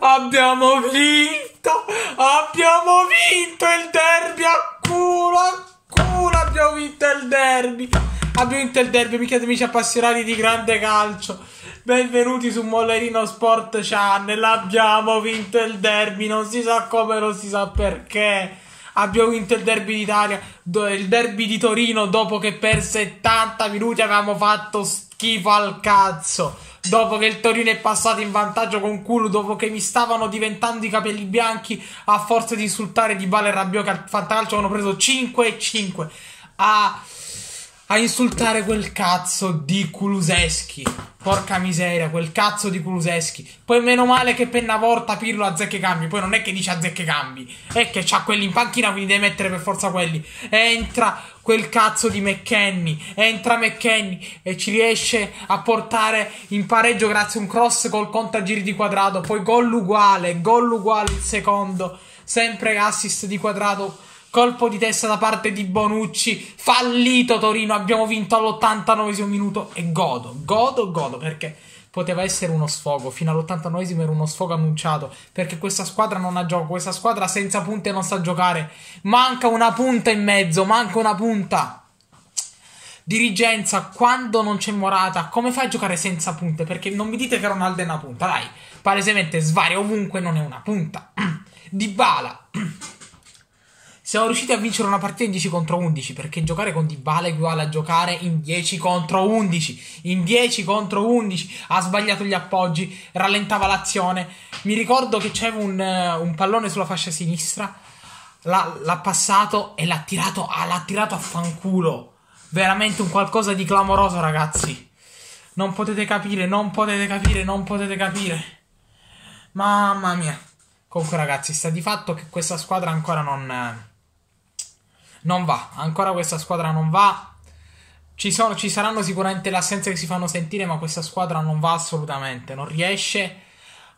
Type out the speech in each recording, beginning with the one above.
Abbiamo vinto! Abbiamo vinto il derby a culo! A culo abbiamo vinto il derby! Abbiamo vinto il derby, amiche amici appassionati di grande calcio. Benvenuti su Mollerino Sport Channel. Abbiamo vinto il derby, non si sa come, non si sa perché. Abbiamo vinto il derby d'Italia, il derby di Torino dopo che per 70 minuti avevamo fatto schifo schifo al cazzo. Dopo che il Torino è passato in vantaggio con culo, dopo che mi stavano diventando i capelli bianchi a forza di insultare Di Bale e Rabiot che al fantacalcio avevano preso 5 e 5. Ah a insultare quel cazzo di Kuluseschi. Porca miseria, quel cazzo di Kuluseschi. Poi meno male che penna Pennavorta Pirlo a zecche cambi. Poi non è che dice a zecche cambi, è che c'ha quelli in panchina, quindi deve mettere per forza quelli. Entra quel cazzo di McKenny. Entra McKenny e ci riesce a portare in pareggio grazie a un cross col contagiri di quadrato. Poi gol uguale, gol uguale il secondo. Sempre assist di quadrato Colpo di testa da parte di Bonucci, fallito Torino, abbiamo vinto all'89 minuto e godo, godo, godo perché poteva essere uno sfogo, fino all'89 era uno sfogo annunciato perché questa squadra non ha gioco, questa squadra senza punte non sa giocare, manca una punta in mezzo, manca una punta. Dirigenza, quando non c'è Morata, come fai a giocare senza punte? Perché non mi dite che Ronaldo è una punta, dai, palesemente svaria ovunque non è una punta. Di Bala siamo riusciti a vincere una partita in 10 contro 11 perché giocare con Dybala è uguale a giocare in 10 contro 11 in 10 contro 11 ha sbagliato gli appoggi rallentava l'azione mi ricordo che c'era un, un, pallone sulla fascia sinistra l'ha, l'ha passato e l'ha tirato, ah, l'ha tirato a fanculo veramente un qualcosa di clamoroso ragazzi non potete capire, non potete capire, non potete capire mamma mia comunque ragazzi sta di fatto che questa squadra ancora non non va. Ancora questa squadra non va. Ci, sono, ci saranno sicuramente le assenze che si fanno sentire, ma questa squadra non va assolutamente. Non riesce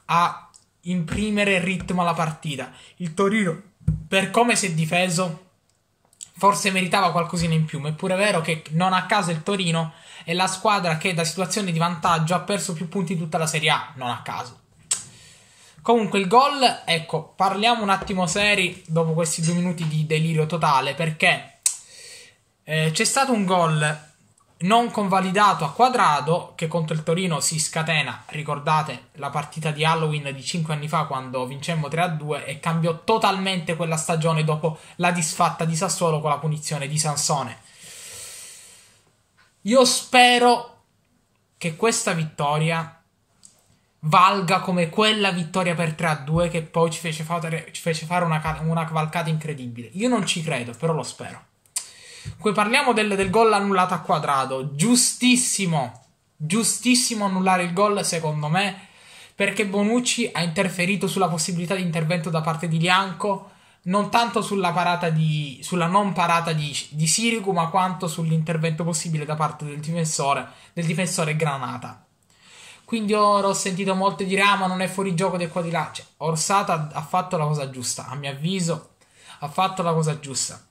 a imprimere ritmo alla partita. Il Torino, per come si è difeso, forse meritava qualcosina in più, ma è pure vero che non a caso il Torino è la squadra che da situazione di vantaggio ha perso più punti di tutta la Serie A, non a caso. Comunque il gol, ecco, parliamo un attimo seri dopo questi due minuti di delirio totale perché eh, c'è stato un gol non convalidato a Quadrado che contro il Torino si scatena. Ricordate la partita di Halloween di 5 anni fa quando vincemmo 3-2 e cambiò totalmente quella stagione dopo la disfatta di Sassuolo con la punizione di Sansone. Io spero che questa vittoria valga come quella vittoria per 3 a 2 che poi ci fece fare, ci fece fare una, una, cavalcata incredibile. Io non ci credo, però lo spero. Poi parliamo del, del gol annullato a quadrato. Giustissimo, giustissimo annullare il gol, secondo me, perché Bonucci ha interferito sulla possibilità di intervento da parte di Lianco. Non tanto sulla, parata di, sulla non parata di, di Sirigu, ma quanto sull'intervento possibile da parte del difensore, del difensore Granata quindi ora ho sentito molte dire, ah ma non è fuori gioco di qua di là. Cioè, Orsata ha fatto la cosa giusta, a mio avviso ha fatto la cosa giusta.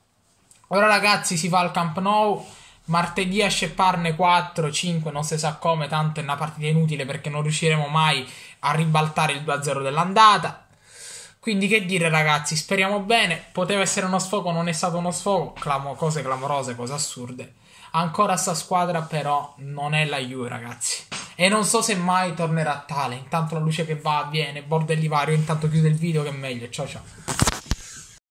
Ora ragazzi si va al Camp Nou, martedì a scepparne 4, 5, non si sa come, tanto è una partita inutile perché non riusciremo mai a ribaltare il 2-0 dell'andata. Quindi che dire ragazzi, speriamo bene, poteva essere uno sfogo, non è stato uno sfogo, Clamo, cose clamorose, cose assurde. Ancora sta squadra però non è la Juve ragazzi. E non so se mai tornerà tale. Intanto la luce che va, viene. Bordelli vario. Intanto chiude il video che è meglio. Ciao ciao.